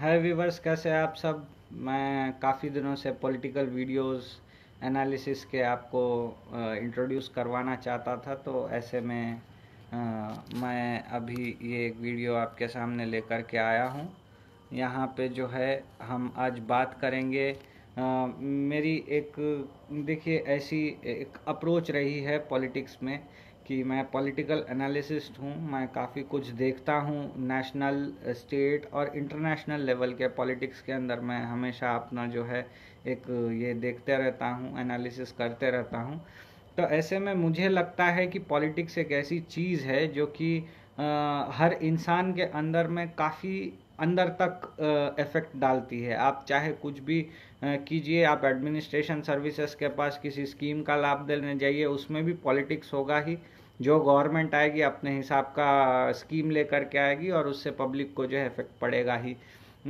हाय viewers कैसे आप सब मैं काफ़ी दिनों से पॉलिटिकल वीडियोस एनालिसिस के आपको इंट्रोड्यूस करवाना चाहता था तो ऐसे में आ, मैं अभी ये एक वीडियो आपके सामने लेकर के आया हूँ यहाँ पे जो है हम आज बात करेंगे आ, मेरी एक देखिए ऐसी एक अप्रोच रही है पॉलिटिक्स में कि मैं पॉलिटिकल एनालिसिस्ट हूँ मैं काफ़ी कुछ देखता हूँ नेशनल स्टेट और इंटरनेशनल लेवल के पॉलिटिक्स के अंदर मैं हमेशा अपना जो है एक ये देखते रहता हूँ एनालिसिस करते रहता हूँ तो ऐसे में मुझे लगता है कि पॉलिटिक्स एक ऐसी चीज़ है जो कि हर इंसान के अंदर में काफ़ी अंदर तक इफ़ेक्ट डालती है आप चाहे कुछ भी कीजिए आप एडमिनिस्ट्रेशन सर्विसेज के पास किसी स्कीम का लाभ देने जाइए उसमें भी पॉलिटिक्स होगा ही जो गवर्नमेंट आएगी अपने हिसाब का स्कीम लेकर के आएगी और उससे पब्लिक को जो है इफेक्ट पड़ेगा ही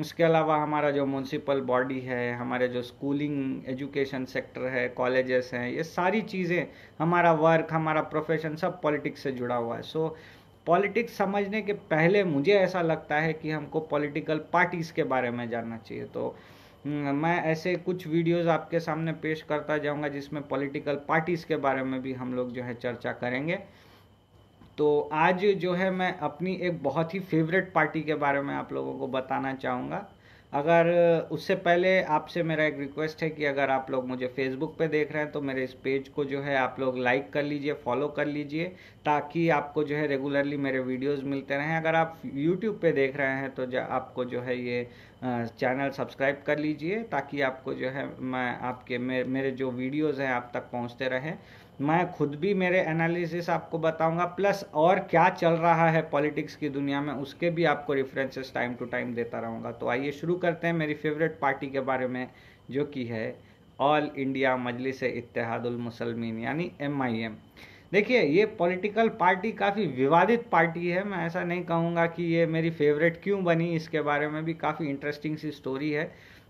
उसके अलावा हमारा जो म्यूनसिपल बॉडी है हमारे जो स्कूलिंग एजुकेशन सेक्टर है कॉलेजेस हैं ये सारी चीज़ें हमारा वर्क हमारा प्रोफेशन सब पॉलिटिक्स से जुड़ा हुआ है सो so, पॉलिटिक्स समझने के पहले मुझे ऐसा लगता है कि हमको पॉलिटिकल पार्टीज़ के बारे में जानना चाहिए तो हम्म, मैं ऐसे कुछ वीडियोस आपके सामने पेश करता जाऊंगा जिसमें पॉलिटिकल पार्टीज़ के बारे में भी हम लोग जो है चर्चा करेंगे तो आज जो है मैं अपनी एक बहुत ही फेवरेट पार्टी के बारे में आप लोगों को बताना चाहूँगा अगर उससे पहले आपसे मेरा एक रिक्वेस्ट है कि अगर आप लोग मुझे फेसबुक पे देख रहे हैं तो मेरे इस पेज को जो है आप लोग लाइक कर लीजिए फॉलो कर लीजिए ताकि आपको जो है रेगुलरली मेरे वीडियोस मिलते रहें अगर आप यूट्यूब पे देख रहे हैं तो आपको जो है ये चैनल सब्सक्राइब कर लीजिए ताकि आपको जो है मैं आपके मेरे जो वीडियोज़ हैं आप तक पहुँचते रहें मैं खुद भी मेरे एनालिसिस आपको बताऊंगा प्लस और क्या चल रहा है पॉलिटिक्स की दुनिया में उसके भी आपको रेफरेंसेस टाइम टू टाइम देता रहूँगा तो आइए शुरू करते हैं मेरी फेवरेट पार्टी के बारे में जो कि है ऑल इंडिया मजलिस मुसलमिन यानी एम आई एम देखिए ये पॉलिटिकल पार्टी काफ़ी विवादित पार्टी है मैं ऐसा नहीं कहूँगा कि ये मेरी फेवरेट क्यों बनी इसके बारे में भी काफ़ी इंटरेस्टिंग सी स्टोरी है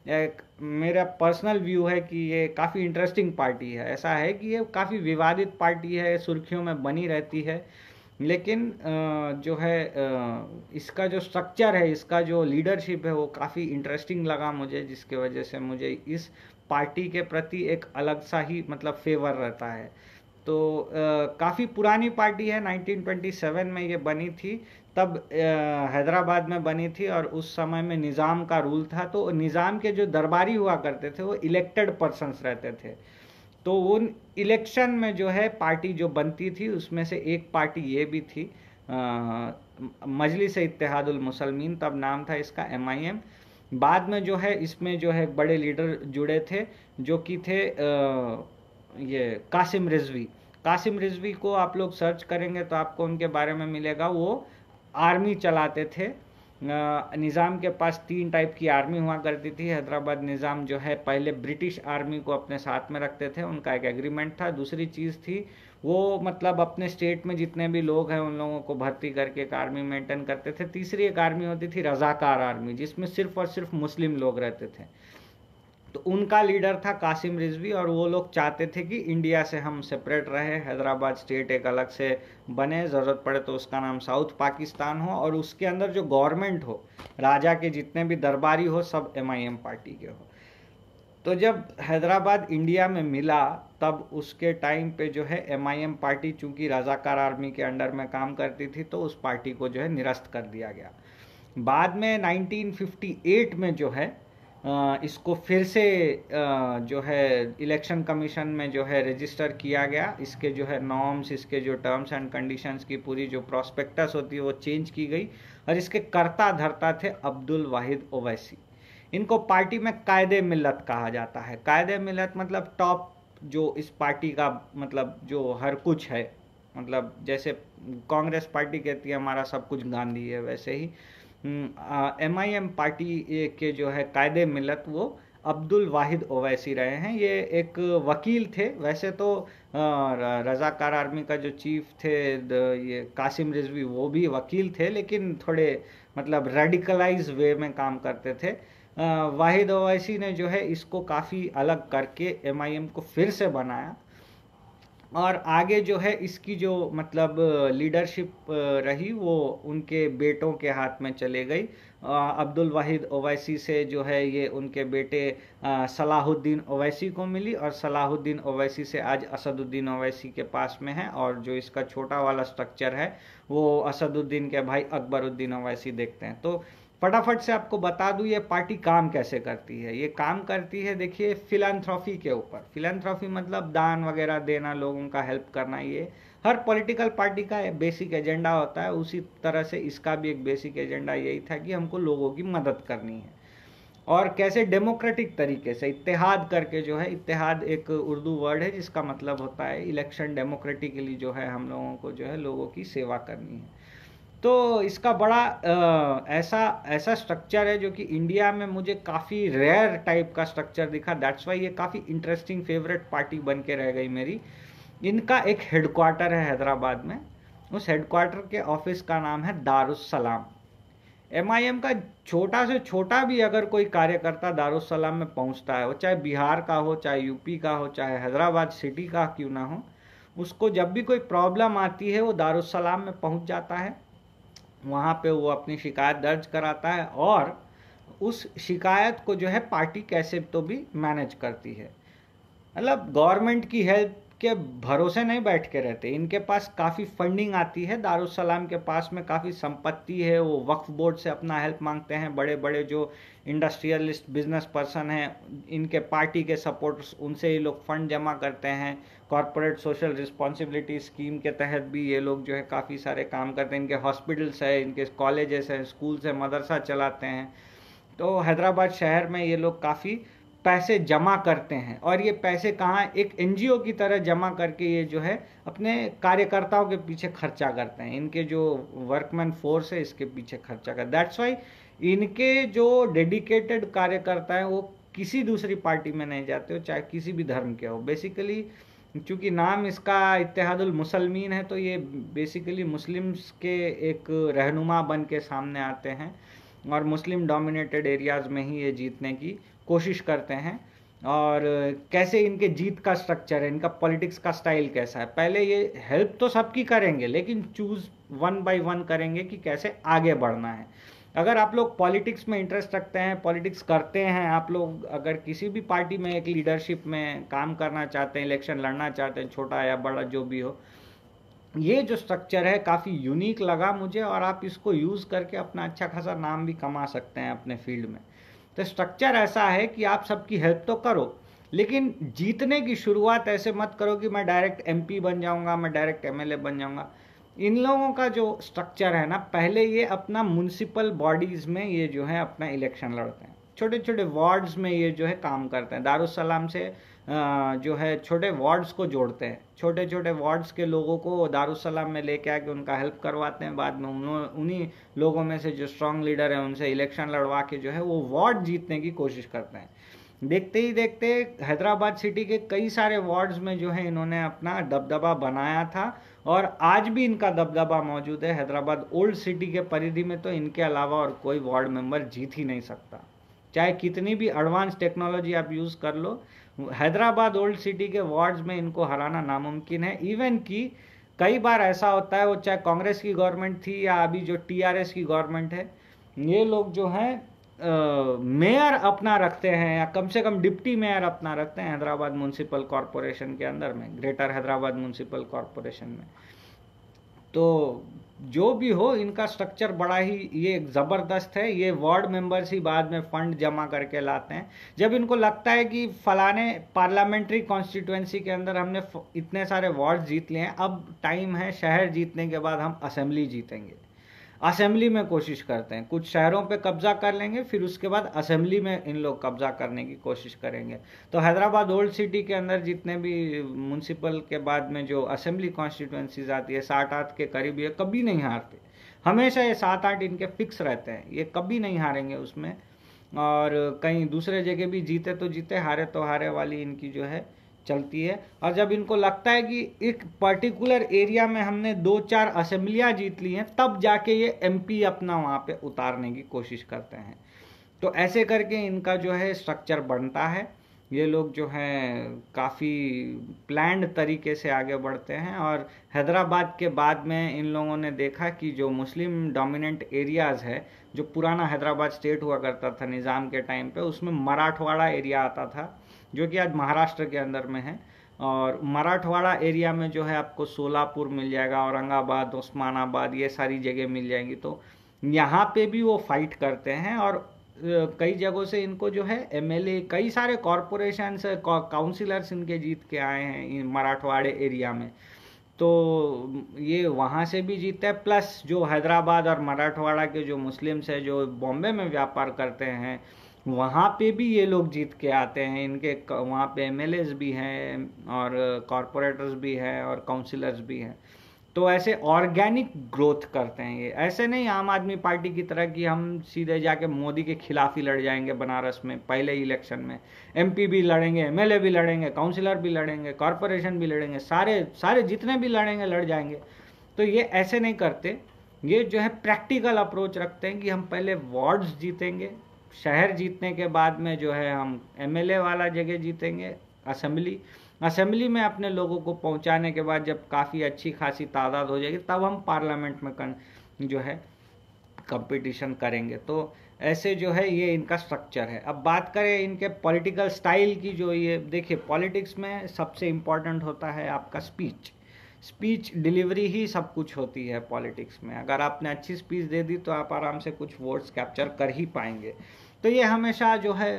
एक मेरा पर्सनल व्यू है कि ये काफ़ी इंटरेस्टिंग पार्टी है ऐसा है कि ये काफ़ी विवादित पार्टी है सुर्खियों में बनी रहती है लेकिन जो है इसका जो स्ट्रक्चर है इसका जो लीडरशिप है वो काफ़ी इंटरेस्टिंग लगा मुझे जिसके वजह से मुझे इस पार्टी के प्रति एक अलग सा ही मतलब फेवर रहता है तो काफ़ी पुरानी पार्टी है 1927 में ये बनी थी तब हैदराबाद में बनी थी और उस समय में निज़ाम का रूल था तो निज़ाम के जो दरबारी हुआ करते थे वो इलेक्टेड पर्सनस रहते थे तो उन इलेक्शन में जो है पार्टी जो बनती थी उसमें से एक पार्टी ये भी थी मजलिस इतिहादुलमसलमिन तब नाम था इसका एम आई एम बाद में जो है इसमें जो है बड़े लीडर जुड़े थे जो कि थे आ, ये कासिम रिजवी कासिम रिजवी को आप लोग सर्च करेंगे तो आपको उनके बारे में मिलेगा वो आर्मी चलाते थे निज़ाम के पास तीन टाइप की आर्मी हुआ करती थी हैदराबाद निज़ाम जो है पहले ब्रिटिश आर्मी को अपने साथ में रखते थे उनका एक एग्रीमेंट था दूसरी चीज़ थी वो मतलब अपने स्टेट में जितने भी लोग हैं उन लोगों को भर्ती करके एक आर्मी मेंटेन करते थे तीसरी एक आर्मी होती थी रज़ाकार आर्मी जिसमें सिर्फ और सिर्फ मुस्लिम लोग रहते थे तो उनका लीडर था कासिम रिजवी और वो लोग चाहते थे कि इंडिया से हम सेपरेट रहे हैदराबाद स्टेट एक अलग से बने ज़रूरत पड़े तो उसका नाम साउथ पाकिस्तान हो और उसके अंदर जो गवर्नमेंट हो राजा के जितने भी दरबारी हो सब एम पार्टी के हो तो जब हैदराबाद इंडिया में मिला तब उसके टाइम पे जो है एम पार्टी चूंकि रजाकार आर्मी के अंडर में काम करती थी तो उस पार्टी को जो है निरस्त कर दिया गया बाद में 1958 में जो है इसको फिर से जो है इलेक्शन कमीशन में जो है रजिस्टर किया गया इसके जो है नॉर्म्स इसके जो टर्म्स एंड कंडीशंस की पूरी जो प्रॉस्पेक्टस होती है वो चेंज की गई और इसके कर्ता धरता थे अब्दुल वाहिद ओवैसी इनको पार्टी में कायदे मिलत कहा जाता है कायदे मिलत मतलब टॉप जो इस पार्टी का मतलब जो हर कुछ है मतलब जैसे कांग्रेस पार्टी कहती है हमारा सब कुछ गांधी है वैसे ही एम आई एम पार्टी के जो है कायद मिलत वो अब्दुल वाहिद ओवैसी रहे हैं ये एक वकील थे वैसे तो रज़ाकार आर्मी का जो चीफ थे ये कासिम रिजवी वो भी वकील थे लेकिन थोड़े मतलब रेडिकलाइज वे में काम करते थे वाहिद ओवैसी ने जो है इसको काफ़ी अलग करके एम को फिर से बनाया और आगे जो है इसकी जो मतलब लीडरशिप रही वो उनके बेटों के हाथ में चले गई अब्दुल वाहिद ओवैसी से जो है ये उनके बेटे सलाहुद्दीन ओवैसी को मिली और सलाहुद्दीन ओवैसी से आज असदुद्दीन ओवैसी के पास में है और जो इसका छोटा वाला स्ट्रक्चर है वो असदुद्दीन के भाई अकबरुद्दीन ओवैसी देखते हैं तो फटाफट से आपको बता दूं ये पार्टी काम कैसे करती है ये काम करती है देखिए फिलानथ्रॉफी के ऊपर फिलानथ्रॉफी मतलब दान वगैरह देना लोगों का हेल्प करना ये हर पॉलिटिकल पार्टी का बेसिक एजेंडा होता है उसी तरह से इसका भी एक बेसिक एजेंडा यही था कि हमको लोगों की मदद करनी है और कैसे डेमोक्रेटिक तरीके से इतिहाद करके जो है इतिहाद एक उर्दू वर्ड है जिसका मतलब होता है इलेक्शन डेमोक्रेटिकली जो है हम लोगों को जो है लोगों की सेवा करनी है तो इसका बड़ा आ, ऐसा ऐसा स्ट्रक्चर है जो कि इंडिया में मुझे काफ़ी रेयर टाइप का स्ट्रक्चर दिखा दैट्स वाई ये काफ़ी इंटरेस्टिंग फेवरेट पार्टी बन के रह गई मेरी इनका एक हेडक्वार्टर है हैदराबाद में उस हेडक्वार्टर के ऑफिस का नाम है दारुसलाम एम का छोटा से छोटा भी अगर कोई कार्यकर्ता दारुसलाम में पहुंचता है वो चाहे बिहार का हो चाहे यूपी का हो चाहे हैदराबाद सिटी का क्यों ना हो उसको जब भी कोई प्रॉब्लम आती है वो दारुसलाम में पहुंच जाता है वहाँ पे वो अपनी शिकायत दर्ज कराता है और उस शिकायत को जो है पार्टी कैसे तो भी मैनेज करती है मतलब गवर्नमेंट की हेल्प के भरोसे नहीं बैठ के रहते इनके पास काफ़ी फंडिंग आती है दारुसलाम के पास में काफ़ी संपत्ति है वो वक्फ बोर्ड से अपना हेल्प मांगते हैं बड़े बड़े जो इंडस्ट्रियलिस्ट बिजनेस पर्सन हैं इनके पार्टी के सपोर्टर्स उनसे ही लोग फंड जमा करते हैं कॉरपोरेट सोशल रिस्पॉन्सिबिलिटी स्कीम के तहत भी ये लोग जो है काफ़ी सारे काम करते हैं इनके हॉस्पिटल्स है इनके कॉलेजेस हैं स्कूल्स हैं मदरसा चलाते हैं तो हैदराबाद शहर में ये लोग काफ़ी पैसे जमा करते हैं और ये पैसे कहाँ एक एनजीओ की तरह जमा करके ये जो है अपने कार्यकर्ताओं के पीछे खर्चा करते हैं इनके जो वर्कमैन फोर्स है इसके पीछे खर्चा कर दैट्स वाई इनके जो डेडिकेटेड कार्यकर्ता हैं वो किसी दूसरी पार्टी में नहीं जाते हो चाहे किसी भी धर्म के हो बेसिकली चूँकि नाम इसका इतिहादुल मुसलमीन है तो ये बेसिकली मुस्लिम्स के एक रहनुमा बन के सामने आते हैं और मुस्लिम डोमिनेटेड एरियाज़ में ही ये जीतने की कोशिश करते हैं और कैसे इनके जीत का स्ट्रक्चर है इनका पॉलिटिक्स का स्टाइल कैसा है पहले ये हेल्प तो सबकी करेंगे लेकिन चूज़ वन बाय वन करेंगे कि कैसे आगे बढ़ना है अगर आप लोग पॉलिटिक्स में इंटरेस्ट रखते हैं पॉलिटिक्स करते हैं आप लोग अगर किसी भी पार्टी में एक लीडरशिप में काम करना चाहते हैं इलेक्शन लड़ना चाहते हैं छोटा या बड़ा जो भी हो ये जो स्ट्रक्चर है काफ़ी यूनिक लगा मुझे और आप इसको यूज़ करके अपना अच्छा खासा नाम भी कमा सकते हैं अपने फील्ड में तो स्ट्रक्चर ऐसा है कि आप सबकी हेल्प तो करो लेकिन जीतने की शुरुआत ऐसे मत करो कि मैं डायरेक्ट एमपी बन जाऊंगा मैं डायरेक्ट एमएलए बन जाऊंगा इन लोगों का जो स्ट्रक्चर है ना पहले ये अपना म्यूनसिपल बॉडीज़ में ये जो है अपना इलेक्शन लड़ते हैं छोटे छोटे वार्ड्स में ये जो है काम करते हैं दारुसलाम से जो है छोटे वार्ड्स को जोड़ते हैं छोटे छोटे वार्ड्स के लोगों को दारुसलाम में लेके आके उनका हेल्प करवाते हैं बाद में उन्हीं लोगों में से जो स्ट्रांग लीडर हैं उनसे इलेक्शन लड़वा के जो है वो वार्ड जीतने की कोशिश करते हैं देखते ही देखते हैदराबाद सिटी के कई सारे वार्ड्स में जो है इन्होंने अपना दबदबा बनाया था और आज भी इनका दबदबा मौजूद है हैदराबाद ओल्ड सिटी के परिधि में तो इनके अलावा और कोई वार्ड मेंबर जीत ही नहीं सकता चाहे कितनी भी एडवांस टेक्नोलॉजी आप यूज़ कर लो हैदराबाद ओल्ड सिटी के वार्ड्स में इनको हराना नामुमकिन है इवन कि कई बार ऐसा होता है वो चाहे कांग्रेस की गवर्नमेंट थी या अभी जो टीआरएस की गवर्नमेंट है ये लोग जो हैं मेयर अपना रखते हैं या कम से कम डिप्टी मेयर अपना रखते हैं हैदराबाद म्यूनसिपल कॉरपोरेशन के अंदर में ग्रेटर हैदराबाद म्यूनसिपल कॉरपोरेशन में तो जो भी हो इनका स्ट्रक्चर बड़ा ही ये ज़बरदस्त है ये वार्ड मेंबर्स ही बाद में फंड जमा करके लाते हैं जब इनको लगता है कि फलाने पार्लियामेंट्री कॉन्स्टिट्यूएंसी के अंदर हमने इतने सारे वार्ड जीत लिए हैं अब टाइम है शहर जीतने के बाद हम असेंबली जीतेंगे असेंबली में कोशिश करते हैं कुछ शहरों पे कब्जा कर लेंगे फिर उसके बाद असेंबली में इन लोग कब्जा करने की कोशिश करेंगे तो हैदराबाद ओल्ड सिटी के अंदर जितने भी म्यूनसिपल के बाद में जो असेंबली कॉन्स्टिट्यूंसीज आती है साठ आठ के करीब ये कभी नहीं हारते हमेशा ये सात आठ इनके फिक्स रहते हैं ये कभी नहीं हारेंगे उसमें और कहीं दूसरे जगह भी जीते तो जीते हारे तो हारे वाली इनकी जो है चलती है और जब इनको लगता है कि एक पर्टिकुलर एरिया में हमने दो चार असेंबलियाँ जीत ली हैं तब जाके ये एमपी अपना वहाँ पे उतारने की कोशिश करते हैं तो ऐसे करके इनका जो है स्ट्रक्चर बनता है ये लोग जो हैं काफ़ी प्लैंड तरीके से आगे बढ़ते हैं और हैदराबाद के बाद में इन लोगों ने देखा कि जो मुस्लिम डोमिनेंट एरियाज़ है जो पुराना हैदराबाद स्टेट हुआ करता था निज़ाम के टाइम पे उसमें मराठवाड़ा एरिया आता था जो कि आज महाराष्ट्र के अंदर में है और मराठवाड़ा एरिया में जो है आपको सोलापुर मिल जाएगा औरंगाबाद उस्मानाबाद ये सारी जगह मिल जाएंगी तो यहाँ पे भी वो फाइट करते हैं और कई जगहों से इनको जो है एमएलए कई सारे कॉरपोरेशन काउंसिलर्स इनके जीत के आए हैं मराठवाड़े एरिया में तो ये वहाँ से भी जीतते हैं प्लस जो हैदराबाद और मराठवाड़ा के जो मुस्लिम्स हैं जो बॉम्बे में व्यापार करते हैं वहाँ पे भी ये लोग जीत के आते हैं इनके वहाँ पे एम भी हैं और कॉरपोरेटर्स भी हैं और काउंसिलर्स भी हैं तो ऐसे ऑर्गेनिक ग्रोथ करते हैं ये ऐसे नहीं आम आदमी पार्टी की तरह कि हम सीधे जाके मोदी के खिलाफ ही लड़ जाएंगे बनारस में पहले इलेक्शन में एमपी भी लड़ेंगे एमएलए भी लड़ेंगे काउंसिलर भी लड़ेंगे कॉरपोरेशन भी लड़ेंगे सारे सारे जितने भी लड़ेंगे लड़ जाएंगे तो ये ऐसे नहीं करते ये जो है प्रैक्टिकल अप्रोच रखते हैं कि हम पहले वार्ड्स जीतेंगे शहर जीतने के बाद में जो है हम एमएलए वाला जगह जीतेंगे असम्बली असेंबली में अपने लोगों को पहुंचाने के बाद जब काफ़ी अच्छी खासी तादाद हो जाएगी तब हम पार्लियामेंट में कन, जो है कंपटीशन करेंगे तो ऐसे जो है ये इनका स्ट्रक्चर है अब बात करें इनके पॉलिटिकल स्टाइल की जो ये देखिए पॉलिटिक्स में सबसे इम्पॉर्टेंट होता है आपका स्पीच स्पीच डिलीवरी ही सब कुछ होती है पॉलिटिक्स में अगर आपने अच्छी स्पीच दे दी तो आप आराम से कुछ वोट्स कैप्चर कर ही पाएंगे तो ये हमेशा जो है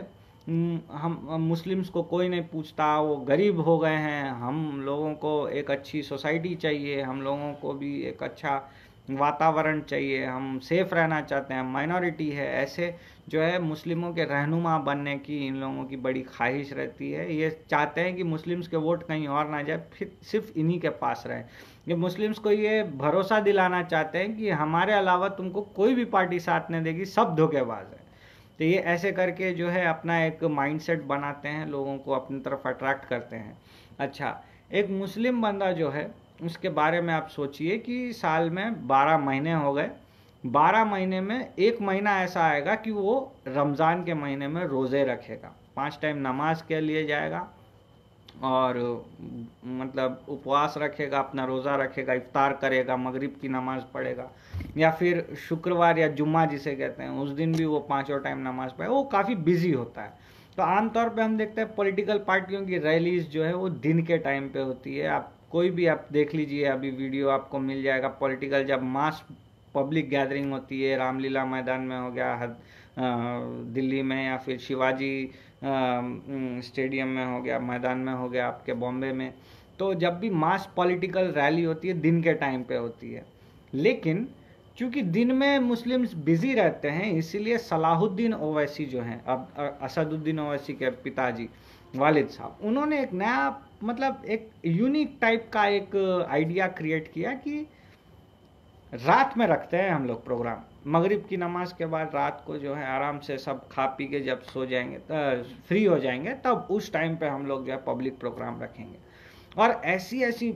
हम मुस्लिम्स को कोई नहीं पूछता वो गरीब हो गए हैं हम लोगों को एक अच्छी सोसाइटी चाहिए हम लोगों को भी एक अच्छा वातावरण चाहिए हम सेफ रहना चाहते हैं माइनॉरिटी है ऐसे जो है मुस्लिमों के रहनुमा बनने की इन लोगों की बड़ी ख्वाहिश रहती है ये चाहते हैं कि मुस्लिम्स के वोट कहीं और ना जाए फिर सिर्फ इन्हीं के पास रहें ये मुस्लिम्स को ये भरोसा दिलाना चाहते हैं कि हमारे अलावा तुमको कोई भी पार्टी साथ नहीं देगी सब धोखेबाज है तो ये ऐसे करके जो है अपना एक माइंडसेट बनाते हैं लोगों को अपनी तरफ अट्रैक्ट करते हैं अच्छा एक मुस्लिम बंदा जो है उसके बारे में आप सोचिए कि साल में बारह महीने हो गए बारह महीने में एक महीना ऐसा आएगा कि वो रमज़ान के महीने में रोज़े रखेगा पांच टाइम नमाज के लिए जाएगा और मतलब उपवास रखेगा अपना रोज़ा रखेगा इफ्तार करेगा मगरिब की नमाज़ पढ़ेगा या फिर शुक्रवार या जुम्मा जिसे कहते हैं उस दिन भी वो पाँचों टाइम नमाज़ पढ़े वो काफ़ी बिजी होता है तो आमतौर पे हम देखते हैं पॉलिटिकल पार्टियों की रैलीज जो है वो दिन के टाइम पे होती है आप कोई भी आप देख लीजिए अभी वीडियो आपको मिल जाएगा पॉलिटिकल जब मास पब्लिक गैदरिंग होती है रामलीला मैदान में हो गया हद दिल्ली में या फिर शिवाजी स्टेडियम में हो गया मैदान में हो गया आपके बॉम्बे में तो जब भी मास पॉलिटिकल रैली होती है दिन के टाइम पे होती है लेकिन क्योंकि दिन में मुस्लिम्स बिजी रहते हैं इसीलिए सलाहुद्दीन ओवैसी जो हैं अब असदुद्दीन ओवैसी के पिताजी वालिद साहब उन्होंने एक नया मतलब एक यूनिक टाइप का एक आइडिया uh, क्रिएट किया कि रात में रखते हैं हम लोग प्रोग्राम मगरिब की नमाज के बाद रात को जो है आराम से सब खा पी के जब सो जाएंगे फ्री uh, हो जाएंगे तब उस टाइम पे हम लोग जो है पब्लिक प्रोग्राम रखेंगे और ऐसी ऐसी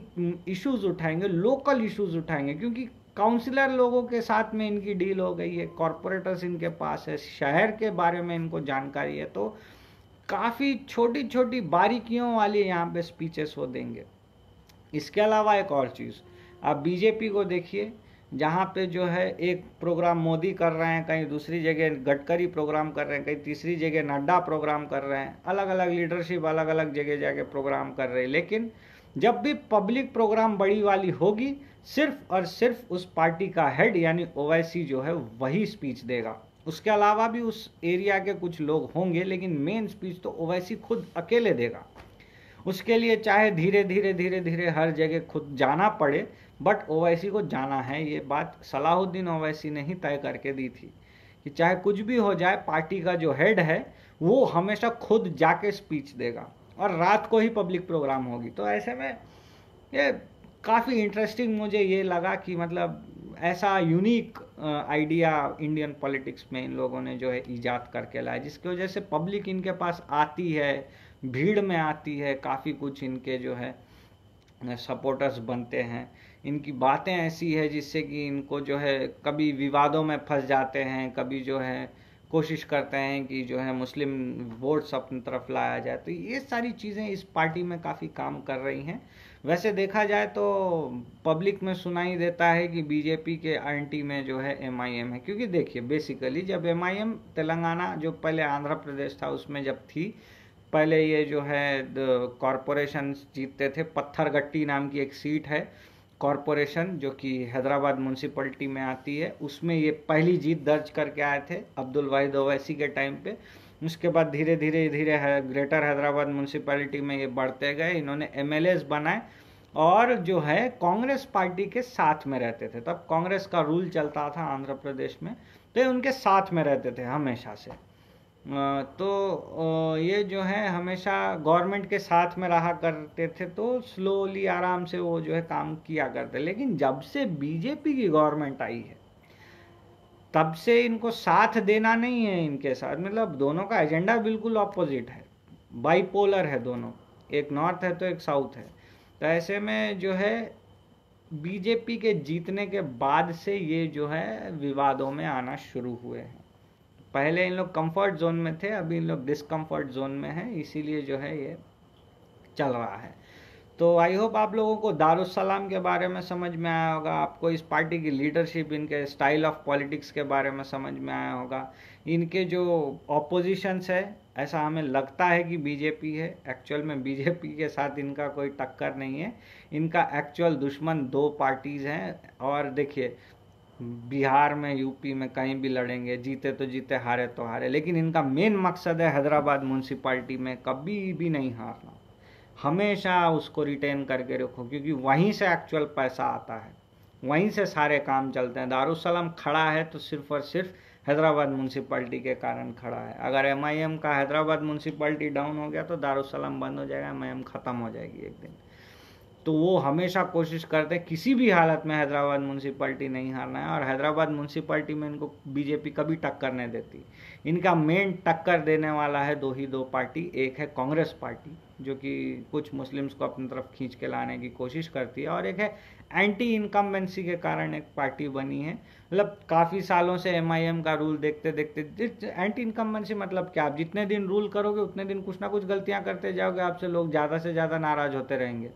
इश्यूज mm, उठाएंगे लोकल इश्यूज उठाएंगे क्योंकि काउंसिलर लोगों के साथ में इनकी डील हो गई है कॉरपोरेटर्स इनके पास है शहर के बारे में इनको जानकारी है तो काफ़ी छोटी छोटी बारीकियों वाली यहाँ पे स्पीचेस वो देंगे इसके अलावा एक और चीज़ आप बीजेपी को देखिए जहाँ पे जो है एक प्रोग्राम मोदी कर रहे हैं कहीं दूसरी जगह गडकरी प्रोग्राम कर रहे हैं कहीं तीसरी जगह नड्डा प्रोग्राम कर रहे हैं अलग अलग लीडरशिप अलग अलग जगह जाके प्रोग्राम कर रहे हैं लेकिन जब भी पब्लिक प्रोग्राम बड़ी वाली होगी सिर्फ और सिर्फ उस पार्टी का हेड यानी ओवैसी जो है वही स्पीच देगा उसके अलावा भी उस एरिया के कुछ लोग होंगे लेकिन मेन स्पीच तो ओवैसी खुद अकेले देगा उसके लिए चाहे धीरे धीरे धीरे धीरे हर जगह खुद जाना पड़े बट ओवैसी को जाना है ये बात सलाहुद्दीन ओवैसी ने ही तय करके दी थी कि चाहे कुछ भी हो जाए पार्टी का जो हेड है वो हमेशा खुद जाके स्पीच देगा और रात को ही पब्लिक प्रोग्राम होगी तो ऐसे में ये काफ़ी इंटरेस्टिंग मुझे ये लगा कि मतलब ऐसा यूनिक आइडिया इंडियन पॉलिटिक्स में इन लोगों ने जो है ईजाद करके लाया जिसकी वजह से पब्लिक इनके पास आती है भीड़ में आती है काफ़ी कुछ इनके जो है सपोर्टर्स बनते हैं इनकी बातें ऐसी है जिससे कि इनको जो है कभी विवादों में फंस जाते हैं कभी जो है कोशिश करते हैं कि जो है मुस्लिम वोट्स अपनी तरफ लाया जाए तो ये सारी चीज़ें इस पार्टी में काफ़ी काम कर रही हैं वैसे देखा जाए तो पब्लिक में सुनाई देता है कि बीजेपी के आंटी में जो है एमआईएम है क्योंकि देखिए बेसिकली जब एमआईएम तेलंगाना जो पहले आंध्र प्रदेश था उसमें जब थी पहले ये जो है कॉरपोरेशन जीतते थे पत्थरगट्टी नाम की एक सीट है कॉरपोरेशन जो कि हैदराबाद म्यूनसिपलिटी में आती है उसमें ये पहली जीत दर्ज करके आए थे अब्दुल वाहिद ओवैसी के टाइम पे उसके बाद धीरे धीरे धीरे है, ग्रेटर हैदराबाद म्यूनसिपैलिटी में ये बढ़ते गए इन्होंने एम बनाए और जो है कांग्रेस पार्टी के साथ में रहते थे तब कांग्रेस का रूल चलता था आंध्र प्रदेश में तो ये उनके साथ में रहते थे हमेशा से तो ये जो है हमेशा गवर्नमेंट के साथ में रहा करते थे तो स्लोली आराम से वो जो है काम किया करते लेकिन जब से बीजेपी की गवर्नमेंट आई है तब से इनको साथ देना नहीं है इनके साथ मतलब दोनों का एजेंडा बिल्कुल ऑपोजिट है बाईपोलर है दोनों एक नॉर्थ है तो एक साउथ है तो ऐसे में जो है बीजेपी के जीतने के बाद से ये जो है विवादों में आना शुरू हुए हैं पहले इन लोग कंफर्ट जोन में थे अभी इन लोग डिसकम्फर्ट जोन में हैं इसीलिए जो है ये चल रहा है तो आई होप आप लोगों को दारुसलाम के बारे में समझ में आया होगा आपको इस पार्टी की लीडरशिप इनके स्टाइल ऑफ पॉलिटिक्स के बारे में समझ में आया होगा इनके जो ऑपोजिशंस है ऐसा हमें लगता है कि बीजेपी है एक्चुअल में बीजेपी के साथ इनका कोई टक्कर नहीं है इनका एक्चुअल दुश्मन दो पार्टीज़ हैं और देखिए बिहार में यूपी में कहीं भी लड़ेंगे जीते तो जीते हारे तो हारे लेकिन इनका मेन मकसद है हैदराबाद म्यूनसिपाल्टी में कभी भी नहीं हारना हमेशा उसको रिटेन करके रखो क्योंकि वहीं से एक्चुअल पैसा आता है वहीं से सारे काम चलते हैं दारुसलाम खड़ा है तो सिर्फ और सिर्फ हैदराबाद म्यूनसिपाल्टी के कारण खड़ा है अगर एम का हैदराबाद म्यूनसिपाल्टी डाउन हो गया तो दारुसलाम बंद हो जाएगा एम ख़त्म हो जाएगी एक दिन तो वो हमेशा कोशिश करते हैं किसी भी हालत में हैदराबाद म्यूनसिपलिटी नहीं हारना है और हैदराबाद म्यूनसिपलिटी में इनको बीजेपी कभी टक्कर नहीं देती इनका मेन टक्कर देने वाला है दो ही दो पार्टी एक है कांग्रेस पार्टी जो कि कुछ मुस्लिम्स को अपनी तरफ खींच के लाने की कोशिश करती है और एक है एंटी इनकम्बेंसी के कारण एक पार्टी बनी है मतलब काफ़ी सालों से एम का रूल देखते देखते एंटी इनकम्बेंसी मतलब क्या आप जितने दिन रूल करोगे उतने दिन कुछ ना कुछ गलतियां करते जाओगे आपसे लोग ज़्यादा से ज़्यादा नाराज होते रहेंगे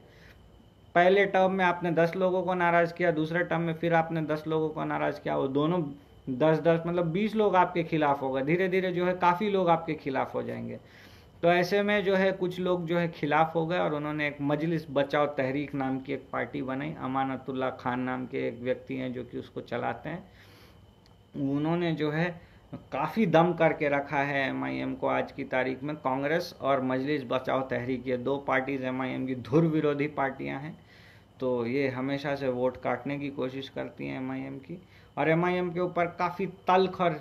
पहले टर्म में आपने दस लोगों को नाराज़ किया दूसरे टर्म में फिर आपने दस लोगों को नाराज़ किया वो दोनों दस दस मतलब बीस लोग आपके खिलाफ होगा धीरे धीरे जो है काफ़ी लोग आपके खिलाफ हो जाएंगे तो ऐसे में जो है कुछ लोग जो है खिलाफ हो गए और उन्होंने एक मजलिस बचाओ तहरीक नाम की एक पार्टी बनाई अमानतुल्ला खान नाम के एक व्यक्ति हैं जो कि उसको चलाते हैं उन्होंने जो है काफ़ी दम करके रखा है एम को आज की तारीख में कांग्रेस और मजलिस बचाओ तहरीक ये दो पार्टीज एम की धुर विरोधी पार्टियां हैं तो ये हमेशा से वोट काटने की कोशिश करती हैं एम की और एम के ऊपर काफ़ी तलख और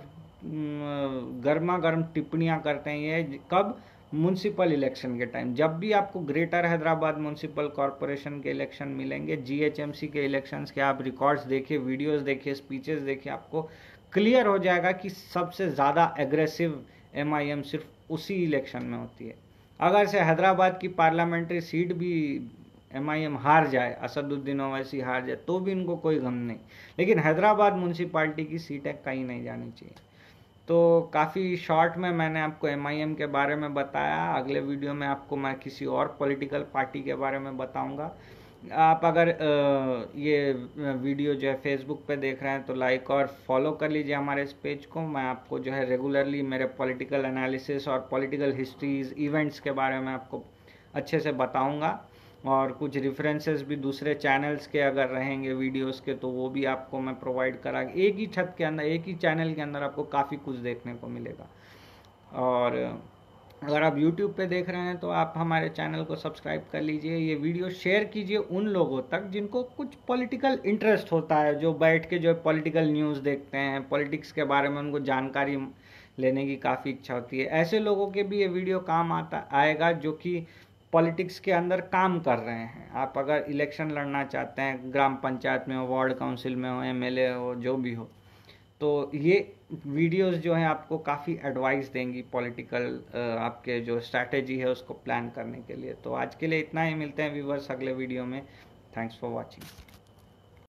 गर्मा गर्म टिप्पणियाँ करते हैं ये कब म्यूनसिपल इलेक्शन के टाइम जब भी आपको ग्रेटर हैदराबाद म्यूनसिपल कॉरपोरेशन के इलेक्शन मिलेंगे जीएचएमसी के इलेक्शंस के आप रिकॉर्ड्स देखिए वीडियोस देखिए स्पीचेस देखिए आपको क्लियर हो जाएगा कि सबसे ज़्यादा एग्रेसिव एम सिर्फ उसी इलेक्शन में होती है अगर से हैदराबाद की पार्लियामेंट्री सीट भी एम हार जाए असदुद्दीन ओवैसी हार जाए तो भी इनको कोई गम नहीं लेकिन हैदराबाद म्यूनसिपाली की सीटें कहीं नहीं जानी चाहिए तो काफ़ी शॉर्ट में मैंने आपको एम के बारे में बताया अगले वीडियो में आपको मैं किसी और पॉलिटिकल पार्टी के बारे में बताऊंगा आप अगर ये वीडियो जो है फेसबुक पे देख रहे हैं तो लाइक और फॉलो कर लीजिए हमारे इस पेज को मैं आपको जो है रेगुलरली मेरे पॉलिटिकल एनालिसिस और पॉलिटिकल हिस्ट्रीज इवेंट्स के बारे में आपको अच्छे से बताऊंगा और कुछ रेफरेंसेस भी दूसरे चैनल्स के अगर रहेंगे वीडियोस के तो वो भी आपको मैं प्रोवाइड करा एक ही छत के अंदर एक ही चैनल के अंदर आपको काफ़ी कुछ देखने को मिलेगा और अगर आप YouTube पे देख रहे हैं तो आप हमारे चैनल को सब्सक्राइब कर लीजिए ये वीडियो शेयर कीजिए उन लोगों तक जिनको कुछ पॉलिटिकल इंटरेस्ट होता है जो बैठ के जो पॉलिटिकल न्यूज़ देखते हैं पॉलिटिक्स के बारे में उनको जानकारी लेने की काफ़ी इच्छा होती है ऐसे लोगों के भी ये वीडियो काम आता आएगा जो कि पॉलिटिक्स के अंदर काम कर रहे हैं आप अगर इलेक्शन लड़ना चाहते हैं ग्राम पंचायत में हो वार्ड काउंसिल में हो एम हो जो भी हो तो ये वीडियोस जो हैं आपको काफ़ी एडवाइस देंगी पॉलिटिकल आपके जो स्ट्रैटेजी है उसको प्लान करने के लिए तो आज के लिए इतना ही मिलते हैं व्यूवर्स अगले वीडियो में थैंक्स फॉर वॉचिंग